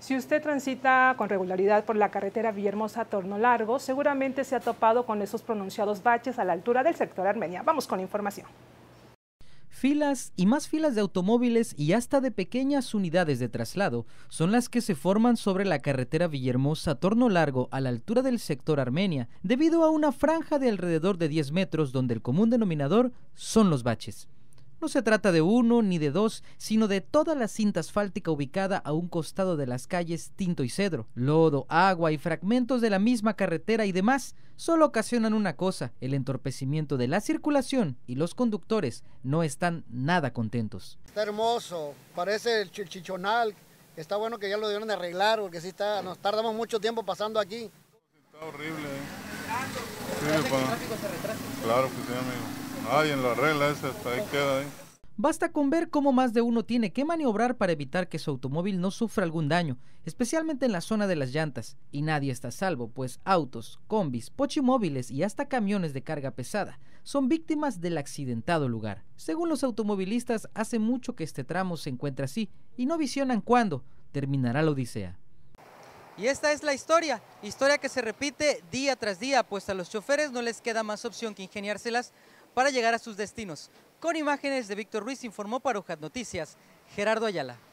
Si usted transita con regularidad por la carretera Villahermosa Torno Largo, seguramente se ha topado con esos pronunciados baches a la altura del sector Armenia. Vamos con información. Filas y más filas de automóviles y hasta de pequeñas unidades de traslado son las que se forman sobre la carretera Villahermosa Torno Largo a la altura del sector Armenia, debido a una franja de alrededor de 10 metros donde el común denominador son los baches. No se trata de uno ni de dos, sino de toda la cinta asfáltica ubicada a un costado de las calles Tinto y Cedro. Lodo, agua y fragmentos de la misma carretera y demás solo ocasionan una cosa, el entorpecimiento de la circulación y los conductores no están nada contentos. Está hermoso, parece el chichonal, está bueno que ya lo dieron de arreglar porque si está, nos tardamos mucho tiempo pasando aquí. Está horrible. ¿eh? Claro que sí, amigo en la regla queda. ¿eh? Basta con ver cómo más de uno tiene que maniobrar para evitar que su automóvil no sufra algún daño, especialmente en la zona de las llantas, y nadie está salvo, pues autos, combis, pochimóviles y hasta camiones de carga pesada son víctimas del accidentado lugar. Según los automovilistas, hace mucho que este tramo se encuentra así y no visionan cuándo terminará la odisea. Y esta es la historia, historia que se repite día tras día, pues a los choferes no les queda más opción que ingeniárselas para llegar a sus destinos. Con imágenes de Víctor Ruiz informó para UJAT Noticias, Gerardo Ayala.